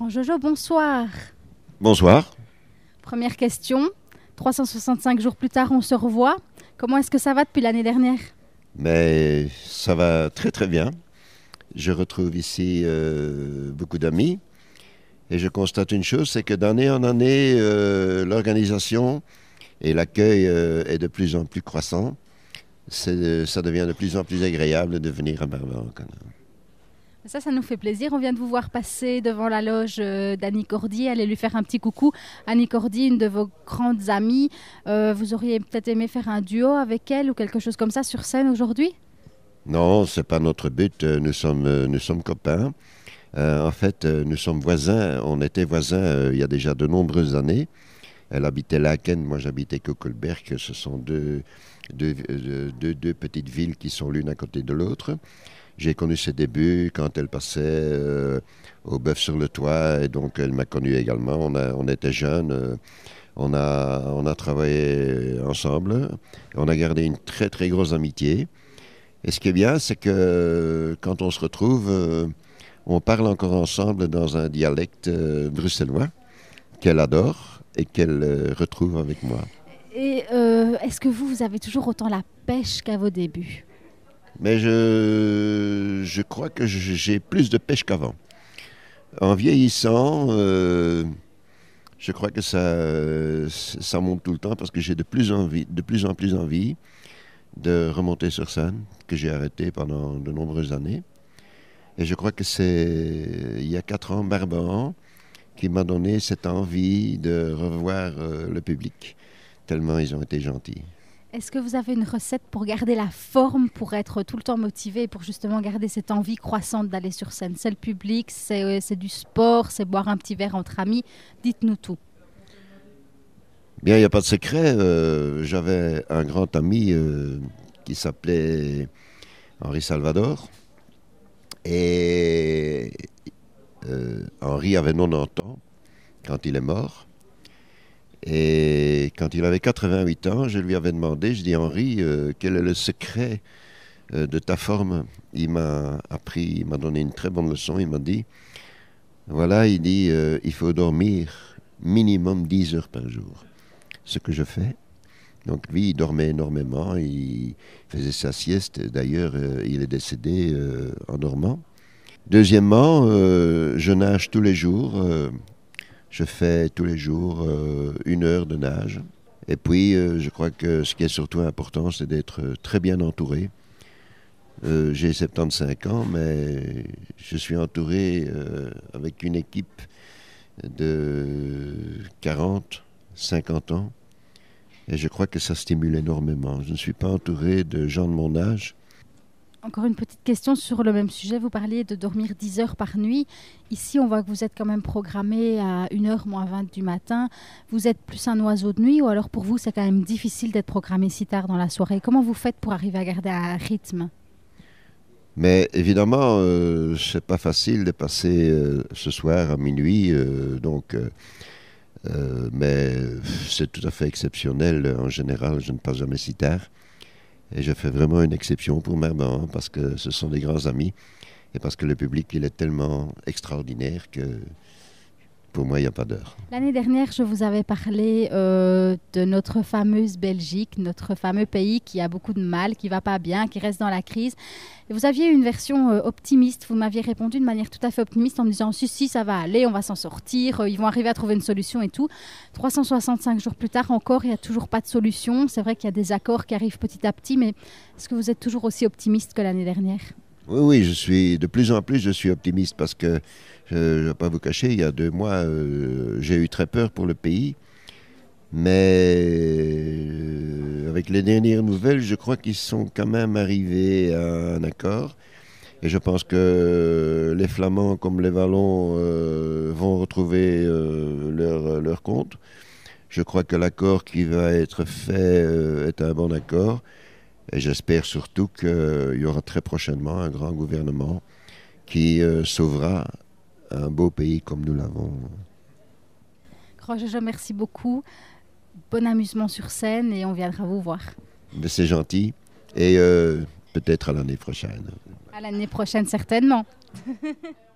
Bonjour, Jojo, bonsoir. Bonsoir. Première question. 365 jours plus tard, on se revoit. Comment est-ce que ça va depuis l'année dernière Mais ça va très très bien. Je retrouve ici euh, beaucoup d'amis. Et je constate une chose, c'est que d'année en année, euh, l'organisation et l'accueil euh, est de plus en plus croissant. ça devient de plus en plus agréable de venir à canada ça, ça nous fait plaisir. On vient de vous voir passer devant la loge euh, d'Annie Cordy. Allez lui faire un petit coucou. Annie Cordy, une de vos grandes amies. Euh, vous auriez peut-être aimé faire un duo avec elle ou quelque chose comme ça sur scène aujourd'hui Non, ce n'est pas notre but. Euh, nous sommes, nous sommes copains. en fait, nous sommes voisins. On était voisins il y a déjà de nombreuses années. Elle habitait Laken, moi j'habitais Kokelberg. Ce sont deux petites villes qui sont l'une à côté de l'autre. J'ai connu ses débuts quand elle passait euh, au bœuf sur le toit et donc elle m'a connu également. On, était jeunes, euh, on, a, on a travaillé ensemble, on a gardé une très très grosse amitié. Et ce qui est bien, c'est que euh, quand on se retrouve, on parle encore ensemble dans un dialecte bruxellois qu'elle adore et qu'elle retrouve avec moi. Et est-ce que vous, vous avez toujours autant la pêche qu'à vos débuts mais je, crois que j'ai plus de pêche qu'avant. En vieillissant, euh, je crois que ça, monte tout le temps parce que j'ai de plus, de plus en plus envie de remonter sur scène, que j'ai arrêté pendant de nombreuses années. Et je crois que c'est il y a quatre ans, Barban, qui m'a donné cette envie de revoir euh, le public, tellement ils ont été gentils. Est-ce que vous avez une recette pour garder la forme, pour être tout le temps motivé, pour justement garder cette envie croissante d'aller sur scène C'est le public, c'est euh, du sport, c'est boire un petit verre entre amis. Dites-nous tout. Bien, il n'y a pas de secret. Euh, j'avais un grand ami euh, qui s'appelait Henri Salvador. Et Henri avait 90 ans quand il est mort. Et quand il avait 88 ans, je lui avais demandé, je dis Henri, euh, quel est le secret euh, de ta forme Il m'a appris, il m'a donné une très bonne leçon, il m'a dit, voilà, il dit, euh, il faut dormir minimum 10 heures par jour. Ce que je fais. Donc lui, il dormait énormément, il faisait sa sieste, d'ailleurs, il est décédé en dormant. Deuxièmement, je nage tous les jours je fais tous les jours euh, une heure de nage. Et puis, euh, je crois que ce qui est surtout important, c'est d'être euh, très bien entouré. J'ai 75 ans, mais je suis entouré avec une équipe de 40, 50 ans. Et je crois que ça stimule énormément. Je ne suis pas entouré de gens de mon âge encore une petite question sur le même sujet. Vous parliez de dormir 10 heures par nuit. Ici, on voit que vous êtes quand même programmé à 1h moins 20 du matin. Vous êtes plus un oiseau de nuit ou alors pour vous, c'est quand même difficile d'être programmé si tard dans la soirée. Comment vous faites pour arriver à garder un rythme Mais évidemment, ce euh, c'est pas facile de passer euh, ce soir à minuit. Euh, donc. mais c'est tout à fait exceptionnel. En général, je ne passe jamais si tard. Et je fais vraiment une exception pour Merban parce que ce sont des grands amis et parce que le public, il est tellement extraordinaire que pour moi, il n'y a pas d'heure. L'année dernière, je vous avais parlé euh, de notre fameuse Belgique, notre fameux pays qui a beaucoup de mal, qui va pas bien, qui reste dans la crise. Et vous aviez une version euh, optimiste. Vous m'aviez répondu de manière tout à fait optimiste en me disant si, si, ça va aller, on va s'en sortir, euh, ils vont arriver à trouver une solution et tout. 365 jours plus tard, encore, il n'y a toujours pas de solution. C'est vrai qu'il y a des accords qui arrivent petit à petit, mais est-ce que vous êtes toujours aussi optimiste que l'année dernière oui, oui, je suis de plus en plus, je suis optimiste parce que, je ne vais pas vous cacher, il y a deux mois, euh, j'ai eu très peur pour le pays. Mais euh, avec les dernières nouvelles, je crois qu'ils sont quand même arrivés à un accord. Et je pense que les Flamands comme les Wallons euh, vont retrouver leur, leur, compte. Je crois que l'accord qui va être fait est un bon accord. Et j'espère surtout qu'il y aura très prochainement un grand gouvernement qui euh, sauvera un beau pays comme nous l'avons. vous remercie beaucoup. Bon amusement sur scène et on viendra vous voir. C'est gentil. Et euh, peut-être à l'année prochaine. À l'année prochaine, certainement.